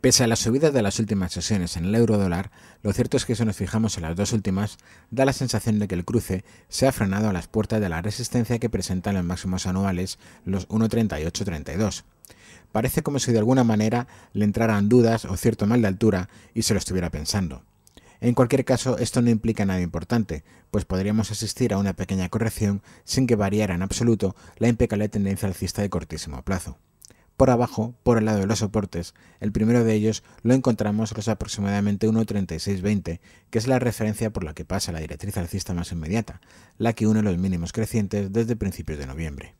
Pese a la subida de las últimas sesiones en el euro dólar, lo cierto es que si nos fijamos en las dos últimas, da la sensación de que el cruce se ha frenado a las puertas de la resistencia que presentan los máximos anuales, los 1.3832. Parece como si de alguna manera le entraran dudas o cierto mal de altura y se lo estuviera pensando. En cualquier caso, esto no implica nada importante, pues podríamos asistir a una pequeña corrección sin que variara en absoluto la impecable tendencia alcista de cortísimo plazo por abajo por el lado de los soportes. El primero de ellos lo encontramos los aproximadamente 1.3620, que es la referencia por la que pasa la directriz alcista más inmediata, la que une los mínimos crecientes desde principios de noviembre.